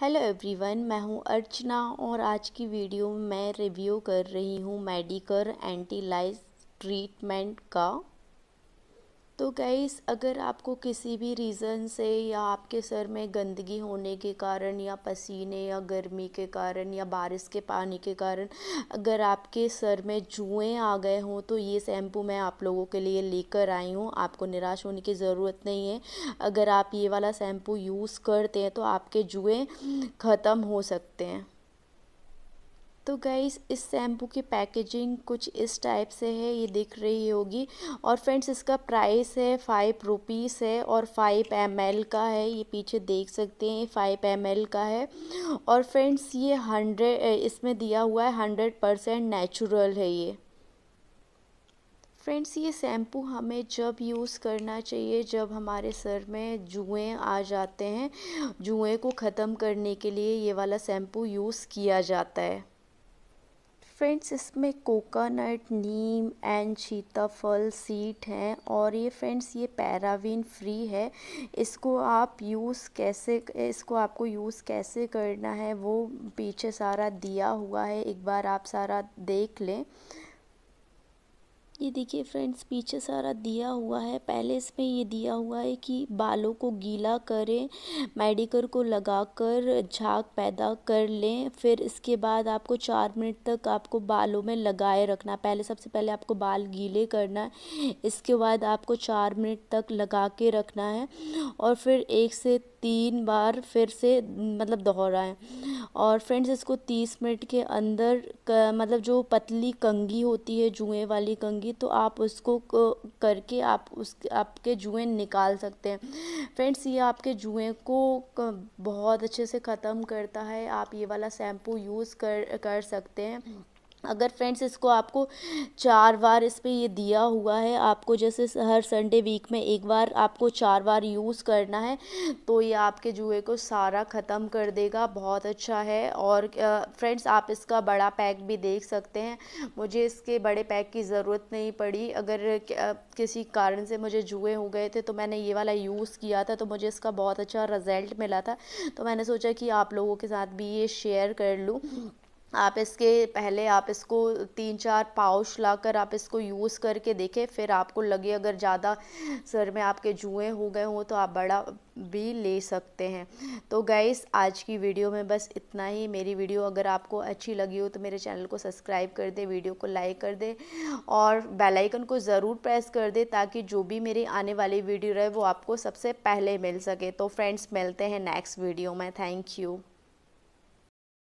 hello everyone मैं हूं अर्चना और आज की वीडियो में मैं रिव्यू कर रही हूं मेडिकर एंटीलाइज ट्रीटमेंट का तो गैस अगर आपको किसी भी रीज़न से या आपके सर में गंदगी होने के कारण या पसीने या गर्मी के कारण या बारिश के पानी के कारण अगर आपके सर में जुएँ आ गए हों तो ये शैम्पू मैं आप लोगों के लिए लेकर आई हूँ आपको निराश होने की ज़रूरत नहीं है अगर आप ये वाला शैम्पू यूज़ करते हैं तो आपके जुएँ ख़त्म हो सकते हैं तो गाइस इस शैम्पू की पैकेजिंग कुछ इस टाइप से है ये दिख रही होगी और फ्रेंड्स इसका प्राइस है फाइव रुपीस है और फाइव एम का है ये पीछे देख सकते हैं फाइव एम का है और फ्रेंड्स ये हंड्रेड इसमें दिया हुआ है हंड्रेड परसेंट नेचुरल है ये फ्रेंड्स ये शैम्पू हमें जब यूज़ करना चाहिए जब हमारे सर में जुएँ आ जाते हैं जुएँ को ख़त्म करने के लिए ये वाला शैम्पू यूज़ किया जाता है फ्रेंड्स इसमें कोकोनट नीम एंड सीताफल सीट हैं और ये फ्रेंड्स ये पैराविन फ्री है इसको आप यूज़ कैसे इसको आपको यूज़ कैसे करना है वो पीछे सारा दिया हुआ है एक बार आप सारा देख लें ये देखिए फ्रेंड्स पीछे सारा दिया हुआ है पहले इसमें ये दिया हुआ है कि बालों को गीला करें मेडिकर को लगाकर झाग पैदा कर लें फिर इसके बाद आपको चार मिनट तक आपको बालों में लगाए रखना पहले सबसे पहले आपको बाल गीले करना है इसके बाद आपको चार मिनट तक लगा के रखना है और फिर एक से तीन बार फिर से मतलब दोहराएं और फ्रेंड्स इसको तीस मिनट के अंदर मतलब जो पतली कंगी होती है जुएँ वाली कंगी होगी तो आप उसको करके आप उस आपके जुए निकाल सकते हैं फ्रेंड्स ये आपके जुएँ को बहुत अच्छे से ख़त्म करता है आप ये वाला शैम्पू यूज़ कर कर सकते हैं अगर फ्रेंड्स इसको आपको चार बार इस पर ये दिया हुआ है आपको जैसे हर संडे वीक में एक बार आपको चार बार यूज़ करना है तो ये आपके जुए को सारा ख़त्म कर देगा बहुत अच्छा है और फ्रेंड्स आप इसका बड़ा पैक भी देख सकते हैं मुझे इसके बड़े पैक की ज़रूरत नहीं पड़ी अगर किसी कारण से मुझे जुए हो गए थे तो मैंने ये वाला यूज़ किया था तो मुझे इसका बहुत अच्छा रिज़ल्ट मिला था तो मैंने सोचा कि आप लोगों के साथ भी ये शेयर कर लूँ आप इसके पहले आप इसको तीन चार पाउच लाकर आप इसको यूज़ करके देखें फिर आपको लगे अगर ज़्यादा सर में आपके जुएँ हो गए हों तो आप बड़ा भी ले सकते हैं तो गैस आज की वीडियो में बस इतना ही मेरी वीडियो अगर आपको अच्छी लगी हो तो मेरे चैनल को सब्सक्राइब कर दे वीडियो को लाइक कर दे और बेल आइकन को ज़रूर प्रेस कर दे ताकि जो भी मेरी आने वाली वीडियो रहे वो आपको सबसे पहले मिल सके तो फ्रेंड्स मिलते हैं नेक्स्ट वीडियो में थैंक यू